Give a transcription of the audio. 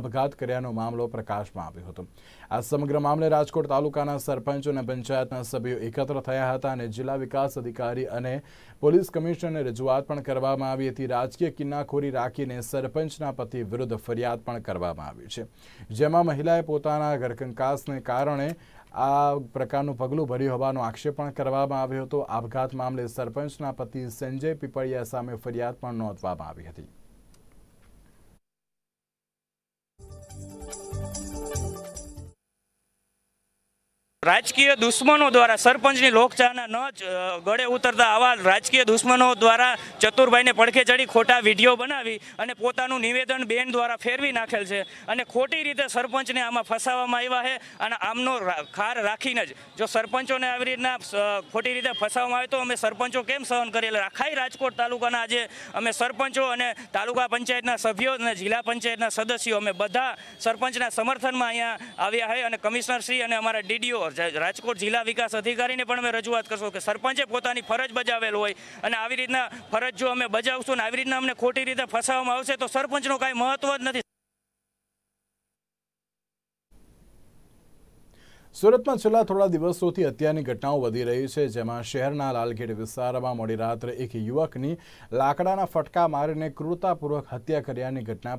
અપઘાત કર્યાનો મામલો પ્રકાશમાં આવ્યો હતો આ સમગ્ર મામલે રાજકોટ તાલુકાના સરપંચ અને પંચાયતના સભ્યો એકત્ર થયા હતા અને જિલ્લા વિકાસ અધિકારી અને પોલીસ કમિશનરને રજૂઆત પણ કરવામાં આવી હતી રાજકીય કિન્નાખોરી રાખીને સરપંચના પતિ વિરુદ્ધ ફરિયાદ પણ કરવામાં આવી છે જેમાં મહિલાએ પોતાના ઘરકંકાસને કારણે આ પ્રકારનું પગલું ભર્યું હોવાનો આક્ષેપ પણ કરવામાં આવ્યો હતો આપઘાત મામલે સરપંચના પતિ સંજય પીપળિયા સામે ફરિયાદ પણ નોંધવામાં આવી હતી રાજકીય દુશ્મનો દ્વારા સરપંચની લોકચાહના ન ગળે ઉતરતા આવા રાજકીય દુશ્મનો દ્વારા ચતુરભાઈને પડખે ચડી ખોટા વિડીયો બનાવી અને પોતાનું નિવેદન બેન દ્વારા ફેરવી નાખેલ છે અને ખોટી રીતે સરપંચને આમાં ફસાવવામાં આવ્યા છે અને આમનો ખાર રાખીને જ જો સરપંચોને આવી રીતના ખોટી રીતે ફસાવવામાં આવે તો અમે સરપંચો કેમ સહન કરીએ એટલે આખાઈ રાજકોટ તાલુકાના આજે અમે સરપંચો અને તાલુકા પંચાયતના સભ્યો અને જિલ્લા પંચાયતના સદસ્યો અમે બધા સરપંચના સમર્થનમાં અહીંયા આવ્યા છે અને કમિશનરશ્રી અને અમારા ડીડીઓ રાજકોટ જિલ્લા વિકાસ અધિકારીને પણ અમે રજૂઆત કરશું કે સરપંચે પોતાની ફરજ બજાવેલ હોય અને આવી રીતના ફરજ જો અમે બજાવશું ને આવી રીતના અમને ખોટી રીતે ફસાવવામાં આવશે તો સરપંચનું કાંઈ મહત્વ જ નથી સુરતમાં છેલ્લા થોડા દિવસોથી હત્યાની ઘટનાઓ વધી રહી છે જેમાં શહેરના લાલગીર વિસ્તારમાં મોડી રાત્રે એક યુવકની લાકડાના ફટકા મારીને ક્રૂરતાપૂર્વક હત્યા કર્યાની ઘટના